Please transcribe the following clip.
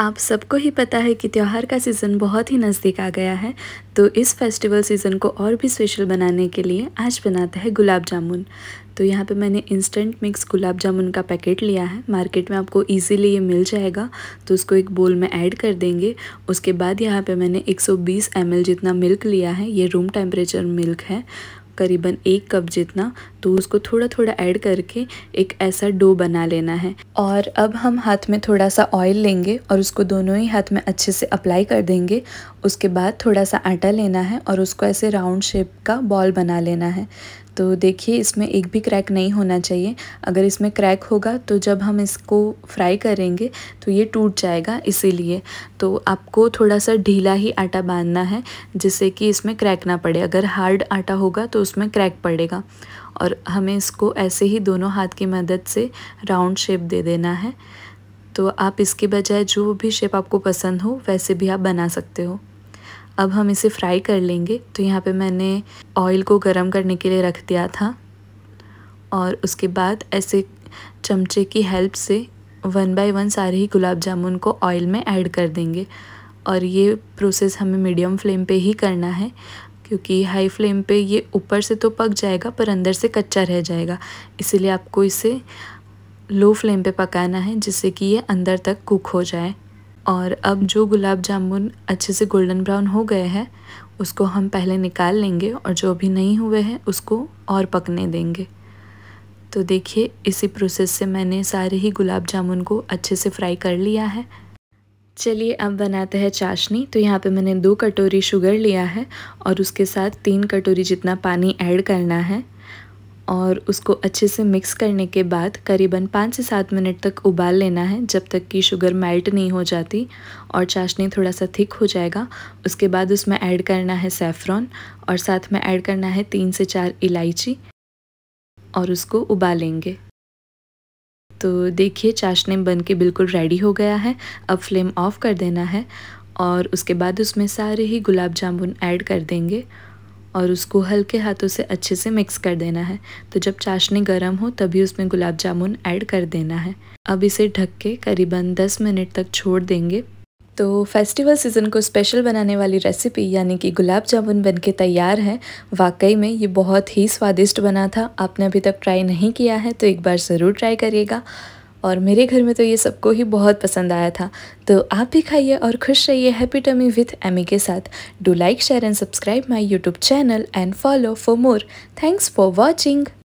आप सबको ही पता है कि त्यौहार का सीज़न बहुत ही नज़दीक आ गया है तो इस फेस्टिवल सीज़न को और भी स्पेशल बनाने के लिए आज बनाते हैं गुलाब जामुन तो यहाँ पे मैंने इंस्टेंट मिक्स गुलाब जामुन का पैकेट लिया है मार्केट में आपको इजीली ये मिल जाएगा तो उसको एक बोल में ऐड कर देंगे उसके बाद यहाँ पे मैंने 120 ml जितना मिल्क लिया है ये रूम टेम्परेचर मिल्क है करीबन एक कप जितना तो उसको थोड़ा थोड़ा ऐड करके एक ऐसा डो बना लेना है और अब हम हाथ में थोड़ा सा ऑयल लेंगे और उसको दोनों ही हाथ में अच्छे से अप्लाई कर देंगे उसके बाद थोड़ा सा आटा लेना है और उसको ऐसे राउंड शेप का बॉल बना लेना है तो देखिए इसमें एक भी क्रैक नहीं होना चाहिए अगर इसमें क्रैक होगा तो जब हम इसको फ्राई करेंगे तो ये टूट जाएगा इसीलिए तो आपको थोड़ा सा ढीला ही आटा बांधना है जिससे कि इसमें क्रैक ना पड़े अगर हार्ड आटा होगा तो उसमें क्रैक पड़ेगा और हमें इसको ऐसे ही दोनों हाथ की मदद से राउंड शेप दे देना है तो आप इसके बजाय जो भी शेप आपको पसंद हो वैसे भी आप बना सकते हो अब हम इसे फ्राई कर लेंगे तो यहाँ पे मैंने ऑयल को गर्म करने के लिए रख दिया था और उसके बाद ऐसे चमचे की हेल्प से वन बाय वन सारे ही गुलाब जामुन को ऑयल में ऐड कर देंगे और ये प्रोसेस हमें मीडियम फ्लेम पे ही करना है क्योंकि हाई फ्लेम पे ये ऊपर से तो पक जाएगा पर अंदर से कच्चा रह जाएगा इसीलिए आपको इसे लो फ्लेम पे पकाना है जिससे कि ये अंदर तक कुक हो जाए और अब जो गुलाब जामुन अच्छे से गोल्डन ब्राउन हो गए हैं उसको हम पहले निकाल लेंगे और जो अभी नहीं हुए हैं उसको और पकने देंगे तो देखिए इसी प्रोसेस से मैंने सारे ही गुलाब जामुन को अच्छे से फ्राई कर लिया है चलिए अब बनाते हैं चाशनी तो यहाँ पे मैंने दो कटोरी शुगर लिया है और उसके साथ तीन कटोरी जितना पानी ऐड करना है और उसको अच्छे से मिक्स करने के बाद करीबन पाँच से सात मिनट तक उबाल लेना है जब तक कि शुगर मेल्ट नहीं हो जाती और चाशनी थोड़ा सा थिक हो जाएगा उसके बाद उसमें ऐड करना है सेफ्रॉन और साथ में ऐड करना है तीन से चार इलायची और उसको उबालेंगे तो देखिए चाशनी बन के बिल्कुल रेडी हो गया है अब फ्लेम ऑफ़ कर देना है और उसके बाद उसमें सारे ही गुलाब जामुन ऐड कर देंगे और उसको हल्के हाथों से अच्छे से मिक्स कर देना है तो जब चाशनी गर्म हो तभी उसमें गुलाब जामुन ऐड कर देना है अब इसे ढक के करीबन 10 मिनट तक छोड़ देंगे तो फेस्टिवल सीज़न को स्पेशल बनाने वाली रेसिपी यानी कि गुलाब जामुन बनके तैयार है वाकई में ये बहुत ही स्वादिष्ट बना था आपने अभी तक ट्राई नहीं किया है तो एक बार ज़रूर ट्राई करिएगा और मेरे घर में तो ये सबको ही बहुत पसंद आया था तो आप भी खाइए और खुश रहिए हैप्पी टमी विथ एमी के साथ do like share and subscribe my YouTube channel and follow for more thanks for watching